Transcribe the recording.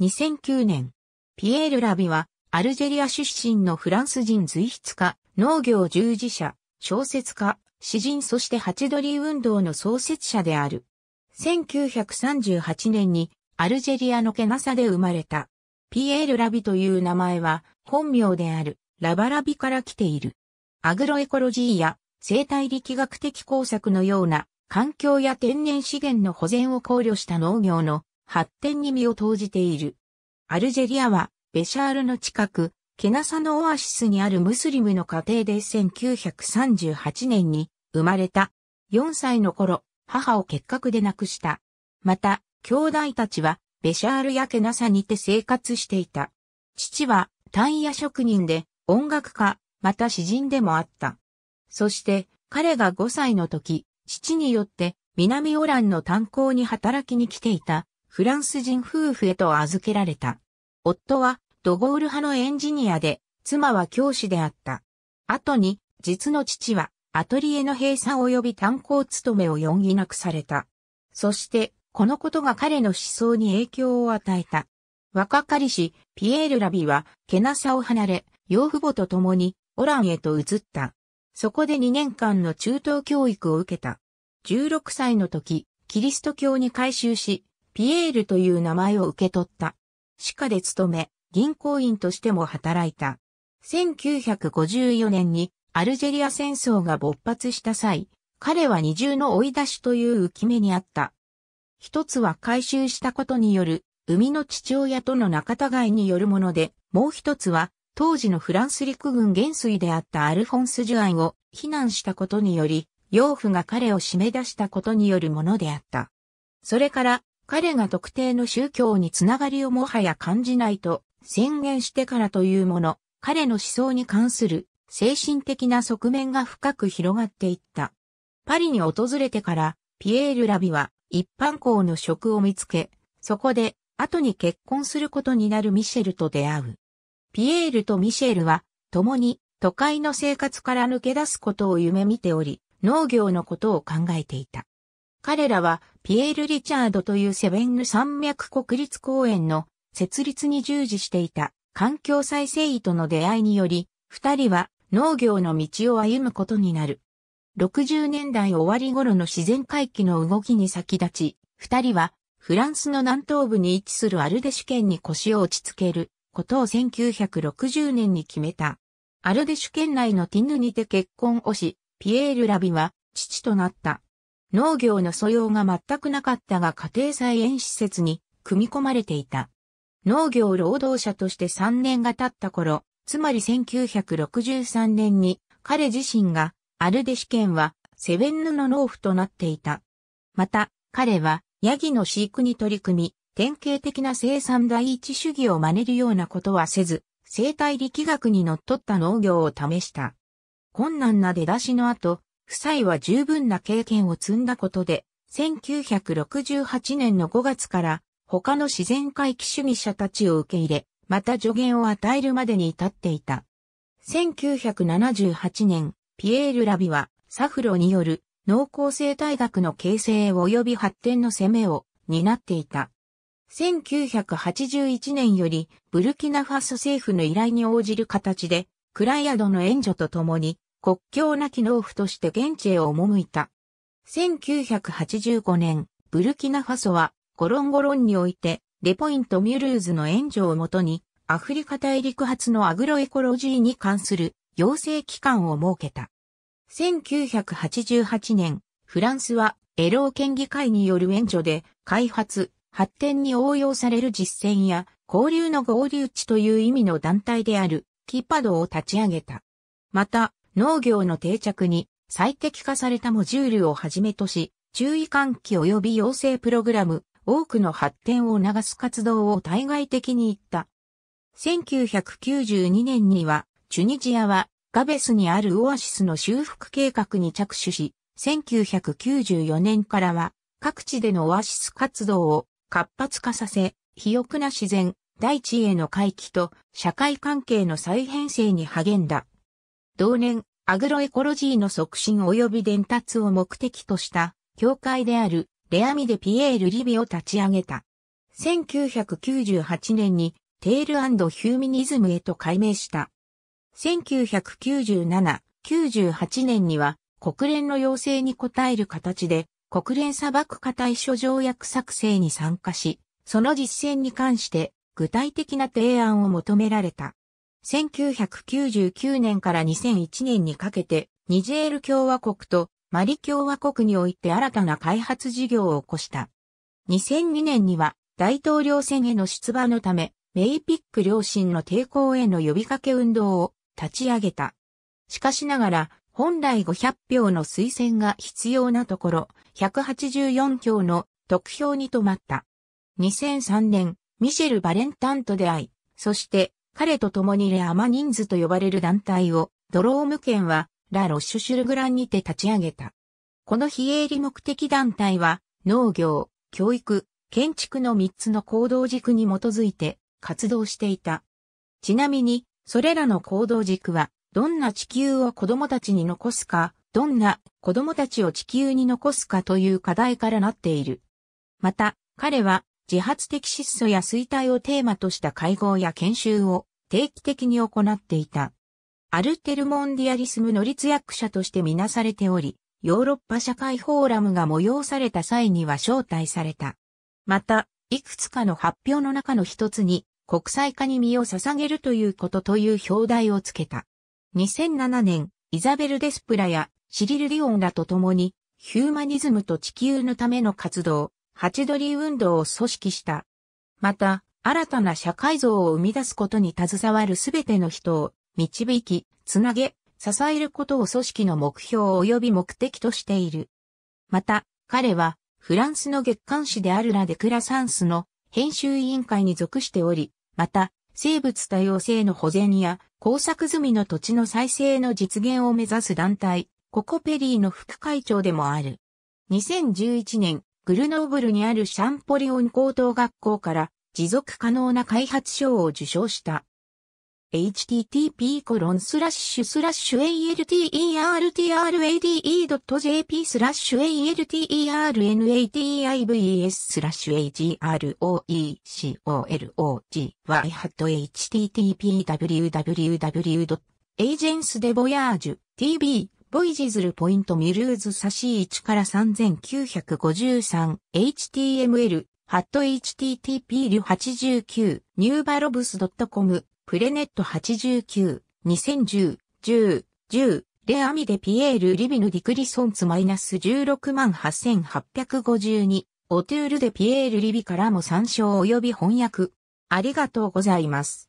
2009年、ピエール・ラビは、アルジェリア出身のフランス人随筆家、農業従事者、小説家、詩人そしてハチドリー運動の創設者である。1938年にアルジェリアのケナサで生まれた。ピエール・ラビという名前は本名であるラバラビから来ている。アグロエコロジーや生態力学的工作のような環境や天然資源の保全を考慮した農業の発展に身を投じている。アルジェリアは、ベシャールの近く、ケナサのオアシスにあるムスリムの家庭で1938年に生まれた。4歳の頃、母を結核で亡くした。また、兄弟たちは、ベシャールやケナサにて生活していた。父は、タイヤ職人で、音楽家、また詩人でもあった。そして、彼が5歳の時、父によって、南オランの炭鉱に働きに来ていた、フランス人夫婦へと預けられた。夫はドゴール派のエンジニアで、妻は教師であった。後に、実の父はアトリエの閉鎖及び炭鉱勤めを容疑なくされた。そして、このことが彼の思想に影響を与えた。若かりし、ピエール・ラビは、けなさを離れ、養父母と共に、オランへと移った。そこで2年間の中等教育を受けた。16歳の時、キリスト教に改宗し、ピエールという名前を受け取った。歯科で勤め、銀行員としても働いた。1954年にアルジェリア戦争が勃発した際、彼は二重の追い出しという浮き目にあった。一つは回収したことによる、生みの父親との仲違いによるもので、もう一つは、当時のフランス陸軍元帥であったアルフォンス・ジュアンを非難したことにより、養父が彼を締め出したことによるものであった。それから彼が特定の宗教につながりをもはや感じないと宣言してからというもの、彼の思想に関する精神的な側面が深く広がっていった。パリに訪れてから、ピエール・ラビは一般校の職を見つけ、そこで後に結婚することになるミシェルと出会う。ピエールとミシェルは共に都会の生活から抜け出すことを夢見ており、農業のことを考えていた。彼らはピエール・リチャードというセベンヌ山脈国立公園の設立に従事していた環境再生医との出会いにより、二人は農業の道を歩むことになる。60年代終わり頃の自然回帰の動きに先立ち、二人はフランスの南東部に位置するアルデシュ県に腰を落ち着けることを1960年に決めた。アルデシュ県内のティヌにて結婚をし、ピエール・ラビは父となった。農業の素養が全くなかったが家庭菜園施設に組み込まれていた。農業労働者として3年が経った頃、つまり1963年に彼自身がアルデ試験はセベンヌの農夫となっていた。また、彼はヤギの飼育に取り組み、典型的な生産第一主義を真似るようなことはせず、生態力学に則っった農業を試した。困難な出だしの後、夫妻は十分な経験を積んだことで、1968年の5月から他の自然回帰主義者たちを受け入れ、また助言を与えるまでに至っていた。1978年、ピエール・ラビは、サフロによる農耕生態学の形成及び発展の攻めを担っていた。1981年よりブルキナファソ政府の依頼に応じる形で、クライアドの援助とともに国境なき農夫として現地へ赴いた。1985年、ブルキナファソはゴロンゴロンにおいて、レポイントミュルーズの援助をもとに、アフリカ大陸発のアグロエコロジーに関する行政機関を設けた。1988年、フランスはエロー県議会による援助で開発、発展に応用される実践や交流の合流地という意味の団体であるキパドを立ち上げた。また、農業の定着に最適化されたモジュールをはじめとし、注意喚起及び養成プログラム、多くの発展を促す活動を対外的に言った。1992年には、チュニジアはガベスにあるオアシスの修復計画に着手し、1994年からは各地でのオアシス活動を活発化させ、肥沃な自然、大地への回帰と社会関係の再編成に励んだ。同年、アグロエコロジーの促進及び伝達を目的とした協会であるレアミデ・ピエール・リビを立ち上げた。1998年にテールヒューミニズムへと改名した。1997、98年には国連の要請に応える形で国連砂漠化対処条約作成に参加し、その実践に関して具体的な提案を求められた。1999年から2001年にかけて、ニジェール共和国とマリ共和国において新たな開発事業を起こした。2002年には大統領選への出馬のため、メイピック両親の抵抗への呼びかけ運動を立ち上げた。しかしながら、本来500票の推薦が必要なところ、184票の得票に止まった。2003年、ミシェル・バレンタンと出会い、そして彼と共にレアマニンズと呼ばれる団体を、ドローム県は、ラ・ロッシュシュルグランにて立ち上げた。この非営利目的団体は、農業、教育、建築の3つの行動軸に基づいて活動していた。ちなみに、それらの行動軸は、どんな地球を子供たちに残すか、どんな子供たちを地球に残すかという課題からなっている。また、彼は自発的失踪や衰退をテーマとした会合や研修を定期的に行っていた。アルテルモンディアリスムの立役者としてみなされており、ヨーロッパ社会フォーラムが催された際には招待された。また、いくつかの発表の中の一つに、国際化に身を捧げるということという表題をつけた。2007年、イザベル・デスプラやシリル・リオンらと共に、ヒューマニズムと地球のための活動、ハチドリー運動を組織した。また、新たな社会像を生み出すことに携わるすべての人を導き、つなげ、支えることを組織の目標及び目的としている。また、彼は、フランスの月刊誌であるラ・デクラサンスの編集委員会に属しており、また、生物多様性の保全や工作済みの土地の再生の実現を目指す団体、ココペリーの副会長でもある。2011年、グルノーブルにあるシャンポリオン高等学校から持続可能な開発賞を受賞した。http コロンスラッシュスラッシュ a l t e r r a d e j p スラッシュ a l t e r n a t i v s スラッシュ agroecology は http www.agencedevoyage.tv ボイジズルポイントミルーズ差し1から 3953html ハット http リュ89ニューバロブス .com プレネット89 2010 10レアミデピエール・リビヌ・ディクリソンツマイナス16 8852オトゥール・デピエール・リビからも参照及び翻訳ありがとうございます。